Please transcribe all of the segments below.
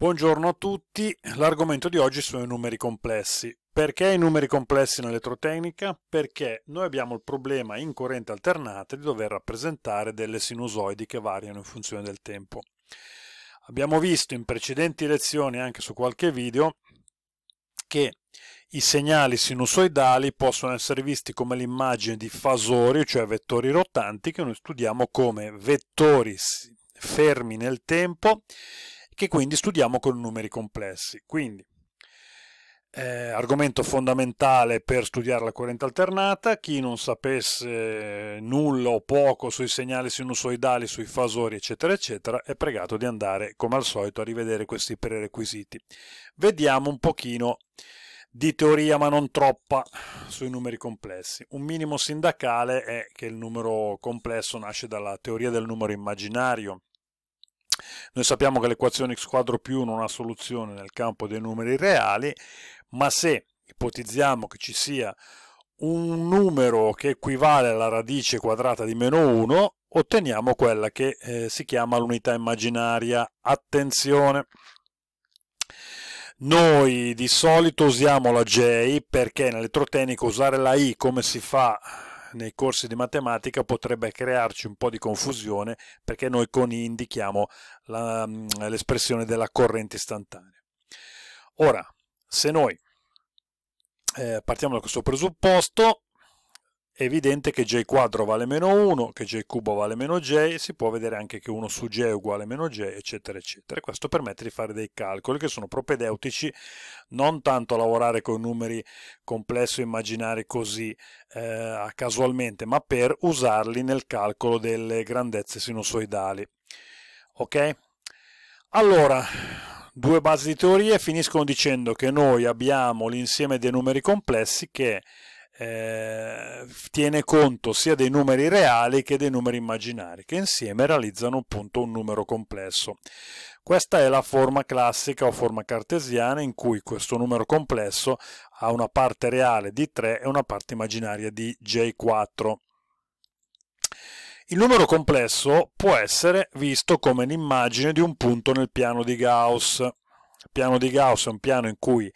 Buongiorno a tutti, l'argomento di oggi sono i numeri complessi. Perché i numeri complessi in elettrotecnica? Perché noi abbiamo il problema in corrente alternata di dover rappresentare delle sinusoidi che variano in funzione del tempo. Abbiamo visto in precedenti lezioni, anche su qualche video, che i segnali sinusoidali possono essere visti come l'immagine di fasori, cioè vettori rotanti, che noi studiamo come vettori fermi nel tempo che quindi studiamo con numeri complessi. Quindi, eh, argomento fondamentale per studiare la corrente alternata, chi non sapesse eh, nulla o poco sui segnali sinusoidali, sui fasori, eccetera, eccetera, è pregato di andare, come al solito, a rivedere questi prerequisiti. Vediamo un pochino di teoria, ma non troppa, sui numeri complessi. Un minimo sindacale è che il numero complesso nasce dalla teoria del numero immaginario, noi sappiamo che l'equazione x quadro più 1 non ha soluzione nel campo dei numeri reali, ma se ipotizziamo che ci sia un numero che equivale alla radice quadrata di meno 1, otteniamo quella che eh, si chiama l'unità immaginaria. Attenzione! Noi di solito usiamo la J perché in elettrotecnico usare la I come si fa nei corsi di matematica potrebbe crearci un po' di confusione perché noi con i indichiamo mm, l'espressione della corrente istantanea. Ora, se noi eh, partiamo da questo presupposto, è evidente che j quadro vale meno 1, che j cubo vale meno j, e si può vedere anche che 1 su j è uguale a meno j, eccetera, eccetera. questo permette di fare dei calcoli che sono propedeutici non tanto lavorare con numeri complessi o immaginari così eh, casualmente, ma per usarli nel calcolo delle grandezze sinusoidali. Ok? Allora, due basi di teorie finiscono dicendo che noi abbiamo l'insieme dei numeri complessi che eh, tiene conto sia dei numeri reali che dei numeri immaginari, che insieme realizzano appunto un numero complesso. Questa è la forma classica o forma cartesiana in cui questo numero complesso ha una parte reale di 3 e una parte immaginaria di J4. Il numero complesso può essere visto come l'immagine di un punto nel piano di Gauss. Il piano di Gauss è un piano in cui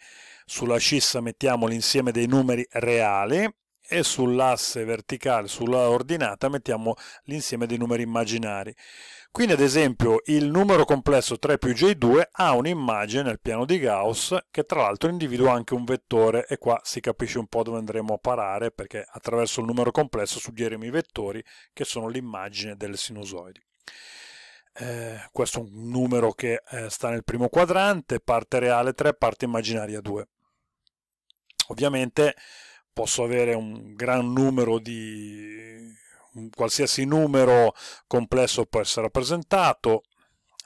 sulla scissa mettiamo l'insieme dei numeri reali e sull'asse verticale, sulla ordinata, mettiamo l'insieme dei numeri immaginari. Quindi ad esempio il numero complesso 3 più j2 ha un'immagine nel piano di Gauss che tra l'altro individua anche un vettore e qua si capisce un po' dove andremo a parare perché attraverso il numero complesso suggeriremo i vettori che sono l'immagine delle sinusoidi. Eh, questo è un numero che eh, sta nel primo quadrante, parte reale 3, parte immaginaria 2. Ovviamente posso avere un gran numero di un qualsiasi numero complesso può essere rappresentato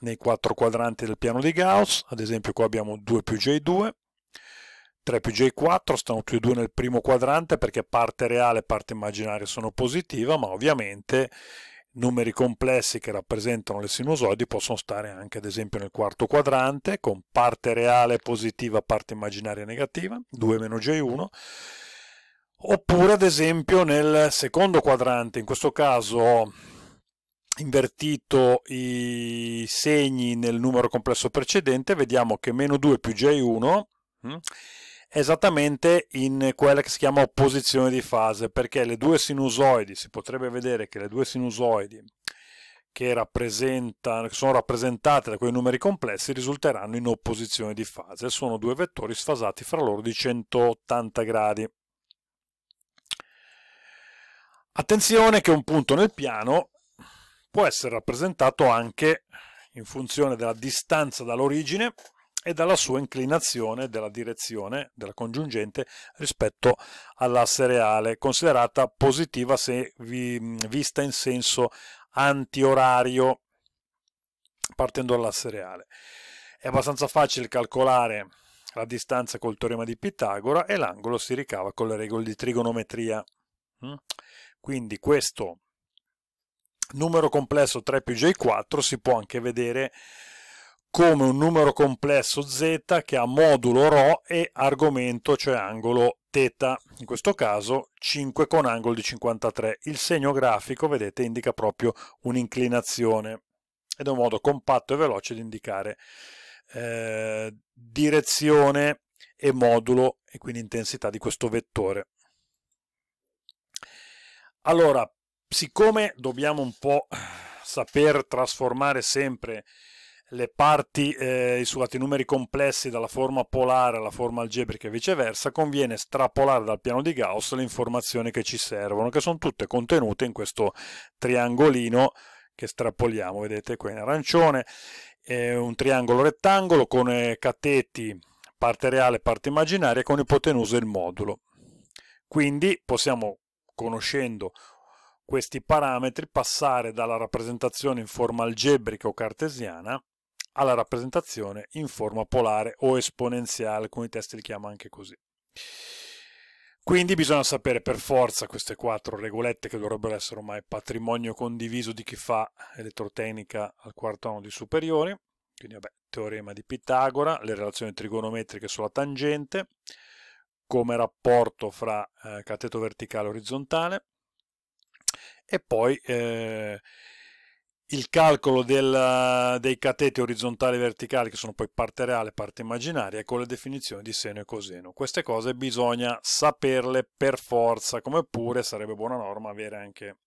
nei quattro quadranti del piano di Gauss, ad esempio qua abbiamo 2 più J2, 3 più J4, stanno tutti e due nel primo quadrante perché parte reale e parte immaginaria sono positiva, ma ovviamente numeri complessi che rappresentano le sinusoidi possono stare anche ad esempio nel quarto quadrante con parte reale positiva, parte immaginaria negativa, 2 meno j1, oppure ad esempio nel secondo quadrante, in questo caso ho invertito i segni nel numero complesso precedente, vediamo che meno 2 più j1 esattamente in quella che si chiama opposizione di fase, perché le due sinusoidi, si potrebbe vedere che le due sinusoidi che, che sono rappresentate da quei numeri complessi risulteranno in opposizione di fase, sono due vettori sfasati fra loro di 180 gradi. Attenzione che un punto nel piano può essere rappresentato anche in funzione della distanza dall'origine e dalla sua inclinazione della direzione della congiungente rispetto all'asse reale, considerata positiva se vi, vista in senso antiorario partendo dall'asse reale. È abbastanza facile calcolare la distanza col teorema di Pitagora e l'angolo si ricava con le regole di trigonometria. Hm? Quindi questo numero complesso 3 più j4 si può anche vedere come un numero complesso z che ha modulo ρ e argomento, cioè angolo teta, in questo caso 5 con angolo di 53. Il segno grafico, vedete, indica proprio un'inclinazione ed è un modo compatto e veloce di indicare eh, direzione e modulo e quindi intensità di questo vettore. Allora, siccome dobbiamo un po' saper trasformare sempre le parti eh, isolate in numeri complessi dalla forma polare alla forma algebrica e viceversa, conviene strapolare dal piano di Gauss le informazioni che ci servono, che sono tutte contenute in questo triangolino che strapoliamo, vedete qui in arancione, è un triangolo rettangolo con eh, cateti, parte reale, e parte immaginaria, con ipotenusa e il modulo. Quindi possiamo, conoscendo questi parametri passare dalla rappresentazione in forma algebrica o cartesiana alla rappresentazione in forma polare o esponenziale, alcuni testi li chiamano anche così. Quindi bisogna sapere per forza queste quattro regolette che dovrebbero essere ormai patrimonio condiviso di chi fa elettrotecnica al quarto anno di superiori, quindi vabbè, teorema di Pitagora, le relazioni trigonometriche sulla tangente, come rapporto fra eh, cateto verticale e orizzontale, e poi eh, il calcolo del, eh, dei cateti orizzontali e verticali, che sono poi parte reale e parte immaginaria, con le definizioni di seno e coseno. Queste cose bisogna saperle per forza, come pure sarebbe buona norma avere anche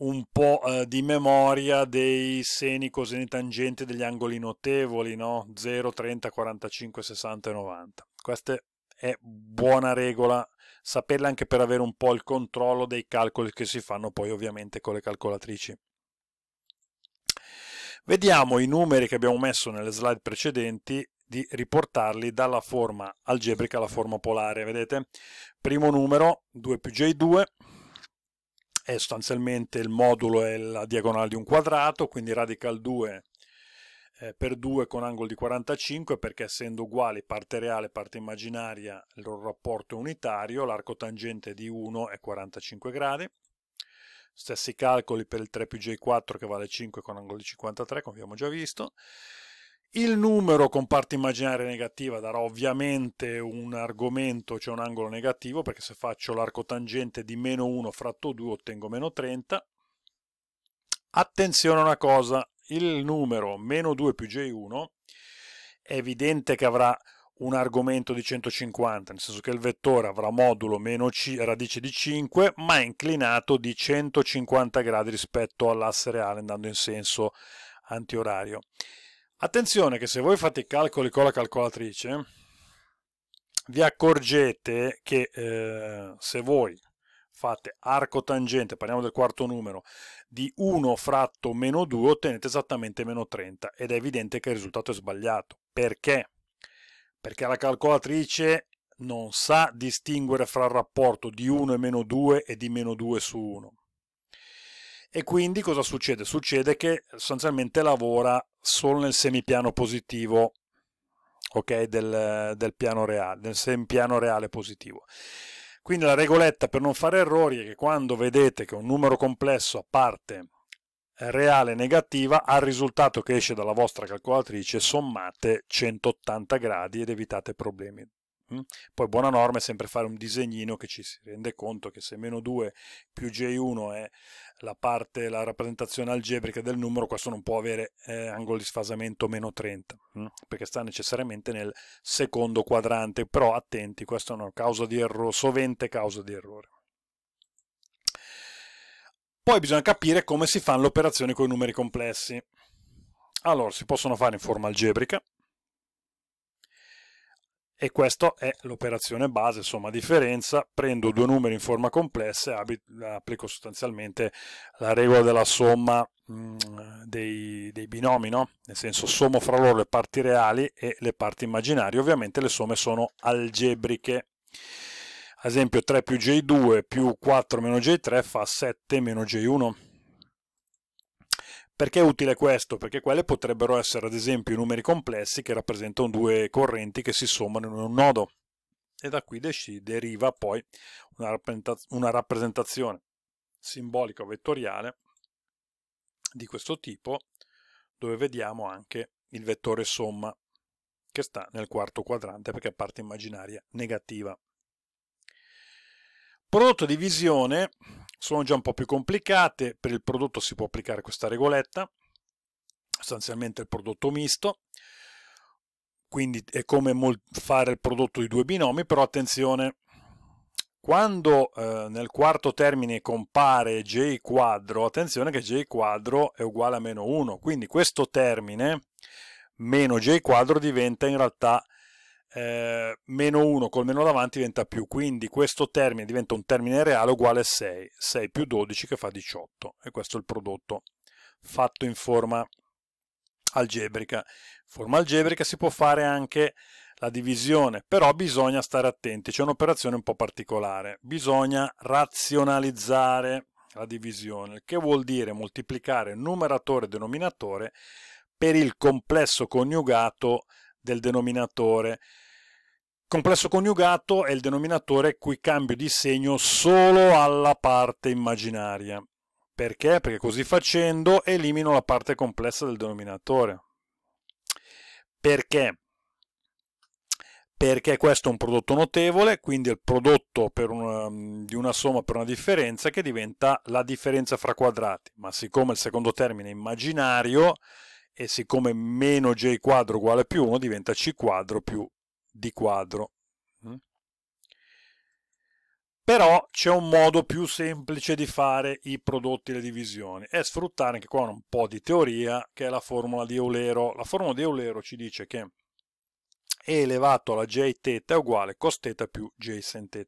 un po' eh, di memoria dei seni, coseni, tangenti degli angoli notevoli, no? 0, 30, 45, 60 e 90. Questa è buona regola saperle anche per avere un po' il controllo dei calcoli che si fanno poi ovviamente con le calcolatrici. Vediamo i numeri che abbiamo messo nelle slide precedenti di riportarli dalla forma algebrica alla forma polare. Vedete? Primo numero 2 più j2 è sostanzialmente il modulo e la diagonale di un quadrato, quindi radical 2 eh, per 2 con angolo di 45 perché essendo uguali parte reale e parte immaginaria il loro rapporto è unitario, l'arco tangente di 1 è 45 gradi. Stessi calcoli per il 3 più J4 che vale 5 con angolo di 53, come abbiamo già visto. Il numero con parte immaginaria negativa darà ovviamente un argomento, cioè un angolo negativo, perché se faccio l'arco tangente di meno 1 fratto 2 ottengo meno 30. Attenzione a una cosa, il numero meno 2 più j1 è evidente che avrà un argomento di 150, nel senso che il vettore avrà modulo meno c, radice di 5, ma è inclinato di 150 gradi rispetto all'asse reale, andando in senso antiorario. Attenzione che se voi fate i calcoli con la calcolatrice, vi accorgete che eh, se voi fate arco tangente, parliamo del quarto numero, di 1 fratto meno 2 ottenete esattamente meno 30 ed è evidente che il risultato è sbagliato. Perché? perché la calcolatrice non sa distinguere fra il rapporto di 1 e meno 2 e di meno 2 su 1. E quindi cosa succede? Succede che sostanzialmente lavora solo nel semipiano positivo okay, del, del, piano reale, nel semipiano reale positivo. Quindi la regoletta per non fare errori è che quando vedete che un numero complesso a parte reale negativa al risultato che esce dalla vostra calcolatrice, sommate 180 gradi ed evitate problemi. Mm? Poi buona norma è sempre fare un disegnino che ci si rende conto che se meno 2 più J1 è la parte, la rappresentazione algebrica del numero, questo non può avere eh, angolo di sfasamento meno 30, mh? Mm? perché sta necessariamente nel secondo quadrante, però attenti, questa è una causa di errore, sovente causa di errore. Poi bisogna capire come si fanno le operazioni con i numeri complessi. Allora, si possono fare in forma algebrica, e questa è l'operazione base, insomma, differenza, prendo due numeri in forma complessa e applico sostanzialmente la regola della somma mh, mm, dei, dei, binomi, no? nel senso sommo fra loro le parti reali e le parti immaginarie, ovviamente le somme sono algebriche ad esempio 3 più J2 più 4 meno J3 fa 7 meno J1. Perché è utile questo? Perché quelle potrebbero essere ad esempio i numeri complessi che rappresentano due correnti che si sommano in un nodo e da qui deriva poi una rappresentazione simbolica o vettoriale di questo tipo dove vediamo anche il vettore somma che sta nel quarto quadrante perché è parte immaginaria negativa. Prodotto di visione sono già un po' più complicate, per il prodotto si può applicare questa regoletta, sostanzialmente il prodotto misto, quindi è come fare il prodotto di due binomi, però attenzione, quando eh, nel quarto termine compare j quadro, attenzione che j quadro è uguale a meno 1, quindi questo termine meno j quadro diventa in realtà eh, meno 1 col meno davanti diventa più, quindi questo termine diventa un termine reale uguale a 6, 6 più 12 che fa 18 e questo è il prodotto fatto in forma algebrica. In forma algebrica si può fare anche la divisione, però bisogna stare attenti, c'è un'operazione un po' particolare, bisogna razionalizzare la divisione, che vuol dire moltiplicare numeratore e denominatore per il complesso coniugato del denominatore. Complesso coniugato è il denominatore cui cambio di segno solo alla parte immaginaria. Perché? Perché così facendo elimino la parte complessa del denominatore. Perché? Perché questo è un prodotto notevole, quindi è il prodotto una, mm, di una somma per una differenza che diventa la differenza fra quadrati. Ma siccome il secondo termine è immaginario, e siccome meno j quadro uguale più 1 diventa c quadro più d quadro. Mm? Però c'è un modo più semplice di fare i prodotti e le divisioni, è sfruttare anche qua un po' di teoria, che è la formula di Eulero. La formula di Eulero ci dice che e elevato alla j θ è uguale cos θ più j sin θ.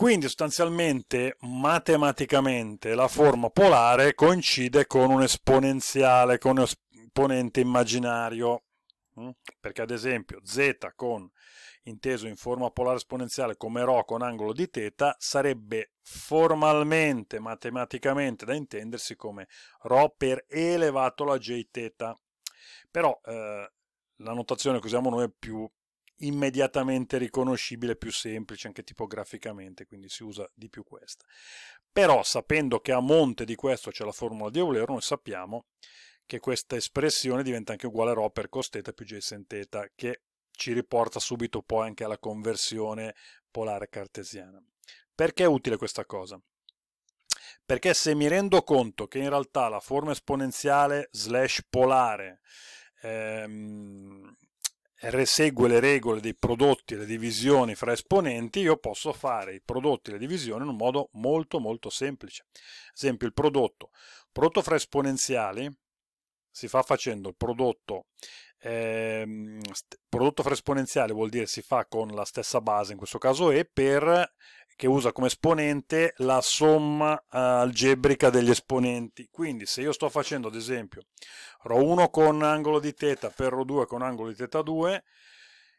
Quindi sostanzialmente matematicamente la forma polare coincide con un esponenziale, con un esponente immaginario. Mm? Perché ad esempio z con, inteso in forma polare esponenziale come ρ con angolo di θ sarebbe formalmente, matematicamente da intendersi come ρ per e elevato alla jθ. θ. Però eh, la notazione che usiamo noi è più immediatamente riconoscibile, più semplice anche tipograficamente, quindi si usa di più questa. Però sapendo che a monte di questo c'è la formula di Euler, noi sappiamo che questa espressione diventa anche uguale a Rho per cos θ più jsin θ, che ci riporta subito poi anche alla conversione polare cartesiana. Perché è utile questa cosa? Perché se mi rendo conto che in realtà la forma esponenziale slash polare ehm, resegue le regole dei prodotti e le divisioni fra esponenti, io posso fare i prodotti e le divisioni in un modo molto molto semplice. Ad esempio il prodotto, prodotto fra esponenziali si fa facendo il prodotto, ehm, prodotto fra esponenziali vuol dire si fa con la stessa base, in questo caso E, per che usa come esponente la somma eh, algebrica degli esponenti. Quindi se io sto facendo ad esempio ρ1 con angolo di θ per ρ2 con angolo di θ2,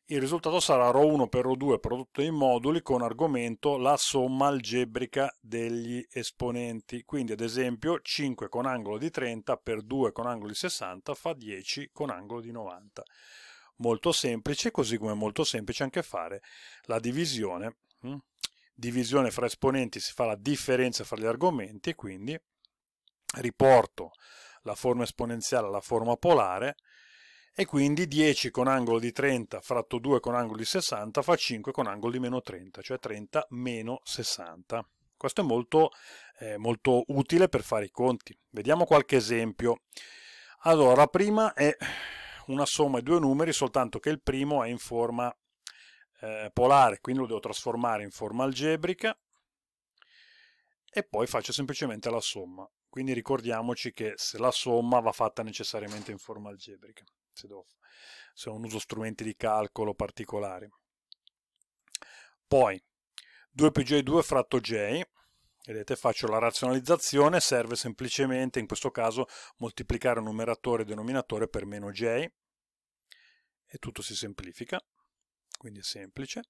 il risultato sarà ρ1 per ρ2 prodotto in moduli con argomento la somma algebrica degli esponenti. Quindi ad esempio 5 con angolo di 30 per 2 con angolo di 60 fa 10 con angolo di 90. Molto semplice, così come è molto semplice anche fare la divisione hm? divisione fra esponenti si fa la differenza fra gli argomenti e quindi riporto la forma esponenziale alla forma polare e quindi 10 con angolo di 30 fratto 2 con angolo di 60 fa 5 con angolo di meno 30, cioè 30 meno 60. Questo è molto, eh, molto utile per fare i conti. Vediamo qualche esempio. Allora, la prima è una somma di due numeri, soltanto che il primo è in forma eh, polare, quindi lo devo trasformare in forma algebrica e poi faccio semplicemente la somma. Quindi ricordiamoci che se la somma va fatta necessariamente in forma algebrica, se, devo, se non uso strumenti di calcolo particolari. Poi 2 più j2 fratto j, vedete faccio la razionalizzazione, serve semplicemente in questo caso moltiplicare numeratore e denominatore per meno j e tutto si semplifica quindi è semplice.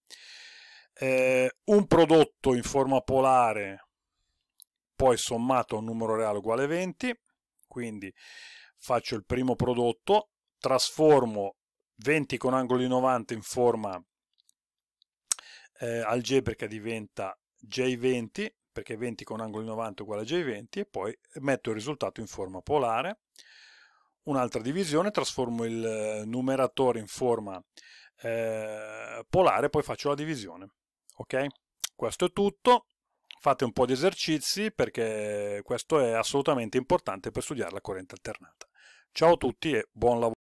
Eh, un prodotto in forma polare poi sommato a un numero reale uguale 20, quindi faccio il primo prodotto, trasformo 20 con angolo di 90 in forma eh, algebrica diventa J20, perché 20 con angolo di 90 è uguale a J20, e poi metto il risultato in forma polare. Un'altra divisione, trasformo il eh, numeratore in forma eh, polare, poi faccio la divisione. Ok? Questo è tutto. Fate un po' di esercizi perché questo è assolutamente importante per studiare la corrente alternata. Ciao a tutti e buon lavoro.